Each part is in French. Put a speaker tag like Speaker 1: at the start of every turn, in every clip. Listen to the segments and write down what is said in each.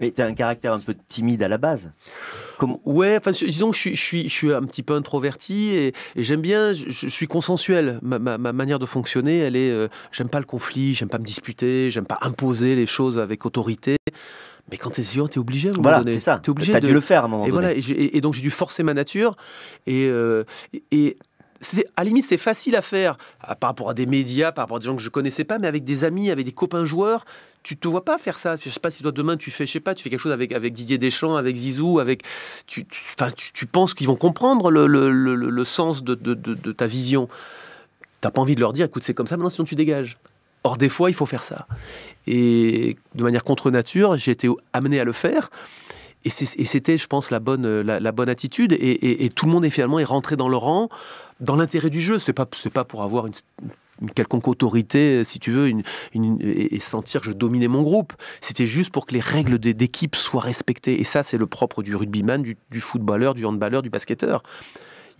Speaker 1: Mais tu as un caractère un peu timide à la base. Ouais, enfin, disons que je suis, je, suis, un petit peu introverti et, j'aime bien, je, suis consensuel. Ma, manière de fonctionner, elle est. Euh, j'aime pas le conflit, j'aime pas me disputer, j'aime pas imposer les choses avec autorité. Mais quand t'es es t'es obligé. À un voilà, c'est ça. obligé. de... dû le faire à un moment et donné. Voilà, et, donc j'ai dû forcer ma nature. Et, euh, et à la limite, c'est facile à faire ah, par rapport à des médias, par rapport à des gens que je connaissais pas, mais avec des amis, avec des copains joueurs, tu te vois pas faire ça. Je sais pas si toi demain tu fais, je sais pas, tu fais quelque chose avec, Didier Deschamps, avec Zizou, avec. Tu, penses qu'ils vont comprendre le, sens de, ta vision. T'as pas envie de leur dire, écoute, c'est comme ça, maintenant sinon tu dégages. Or, des fois, il faut faire ça. Et de manière contre nature, j'ai été amené à le faire et c'était, je pense, la bonne, euh, la, bonne attitude. Et, tout le monde est finalement est rentré dans le rang, dans l'intérêt du jeu. C'est pas, pas pour avoir une, quelconque autorité, euh, si tu veux, et sentir que je dominais mon groupe. C'était juste pour que les règles d'équipe soient respectées. Et ça, c'est le propre du rugbyman, du, footballeur, du handballeur, du basketteur.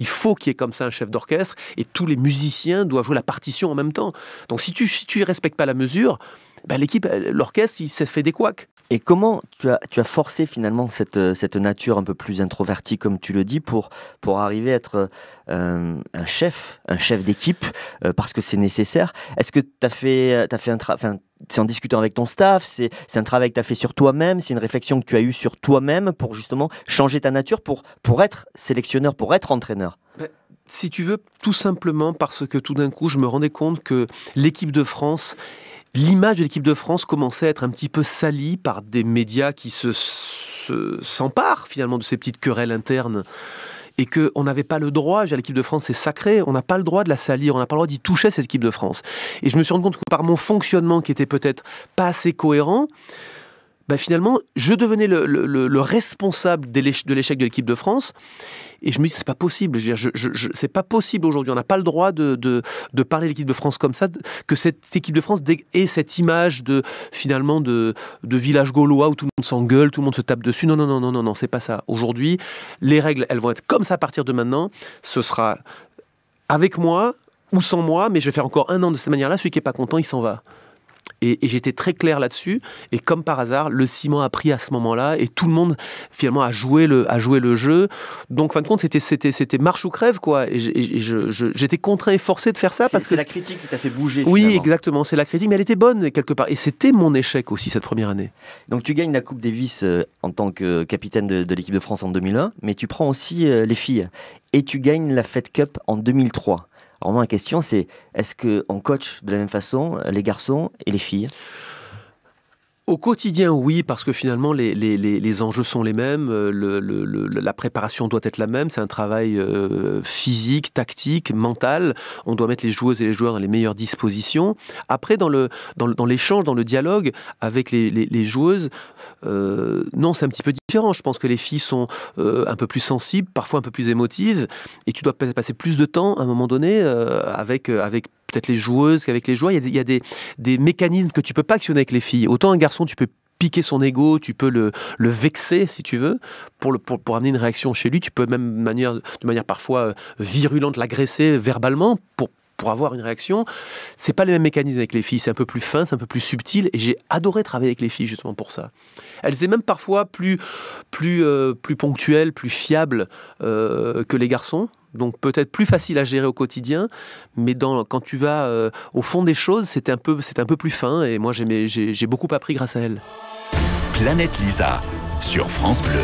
Speaker 1: Il faut qu'il y ait comme ça un chef d'orchestre et tous les musiciens doivent jouer la partition en même temps.
Speaker 2: Donc si tu si tu respectes pas la mesure, bah, l'équipe, euh, l'orchestre, il s'est fait des couacs. Et comment tu as, tu as forcé finalement cette, euh, cette nature un peu plus introvertie, comme tu le dis, pour, pour arriver à être euh, un chef, un chef d'équipe, parce que c'est nécessaire Est-ce que tu as fait, fait un travail c'est en discutant avec ton staff, c'est un travail que tu as fait sur toi-même, c'est une réflexion que tu as eue sur toi-même pour justement changer ta nature, pour, pour être sélectionneur, pour être entraîneur
Speaker 1: bah, Si tu veux, tout simplement parce que tout d'un coup, je me rendais compte que l'équipe de France l'image de l'équipe de France commençait à être un petit peu salie par des médias qui se, s'emparent finalement de ces petites querelles internes et qu'on n'avait pas le droit, j'ai l'équipe de France, c'est sacré, on n'a pas le droit de la salir, on n'a pas le droit d'y toucher cette équipe de France. Et je me suis rendu compte que par mon fonctionnement qui était peut-être pas assez cohérent, bah finalement, je devenais le, responsable de l'échec de l'équipe de France. Et je me dis, c'est pas possible. Je, je, c'est pas possible aujourd'hui. On n'a pas le droit de, parler de l'équipe de France comme ça, que cette équipe de France ait cette image de finalement de, de village gaulois où tout le monde s'engueule, tout le monde se tape dessus. Non, non, non, non, non, non, c'est pas ça. Aujourd'hui, les règles, elles vont être comme ça à partir de maintenant. Ce sera avec moi ou sans moi, mais je vais faire encore un an de cette manière-là. Celui qui est pas content, il s'en va. Et, j'étais très clair là-dessus. Et comme par hasard, le ciment a pris à ce moment-là et tout le monde finalement a joué le, joué le jeu. Donc, fin de compte, c'était, marche ou crève, quoi. Et, j'étais contraint et forcé de faire ça parce que c'est la critique qui t'a fait bouger. Oui,
Speaker 2: exactement. C'est la critique, mais elle était bonne quelque part. Et c'était mon échec aussi cette première année. Donc, tu gagnes la Coupe Davis euh, en tant que capitaine de l'équipe de France en 2001, mais tu prends aussi euh, les filles et tu gagnes la Fed Cup en 2003. Alors moi, la question, c'est est-ce qu'on coach de la même façon les garçons et les filles au quotidien, oui, parce que finalement,
Speaker 1: les, enjeux sont les mêmes, euh, le, la préparation doit être la même, c'est un travail euh, physique, tactique, mental, on doit mettre les joueuses et les joueurs dans les meilleures dispositions. Après, dans l'échange, dans, dans, dans, le dialogue avec les, joueuses, euh, non, c'est un petit peu différent. Je pense que les filles sont un peu plus sensibles, parfois un peu plus émotives, et tu dois passer plus de temps à un moment donné avec, avec les joueuses qu'avec les joueurs. Il y a, des, mécanismes que tu peux pas actionner avec les filles. Autant un garçon, tu peux piquer son ego, tu peux le, vexer si tu veux, pour, amener une réaction chez lui. Tu peux même de manière parfois euh, virulente l'agresser verbalement pour, avoir une réaction. C'est pas les mêmes mécanismes avec les filles, c'est un peu plus fin, c'est un peu plus subtil, et j'ai adoré travailler avec les filles justement pour ça. Elles étaient même parfois plus, plus, euh, plus ponctuelles, plus fiables euh, que les garçons, donc peut-être plus facile à gérer au quotidien, mais quand tu vas euh, au fond des choses, c'est un, peu, un peu plus fin, et moi j'ai beaucoup appris grâce à elle. Planète
Speaker 2: Lisa, sur France Bleu.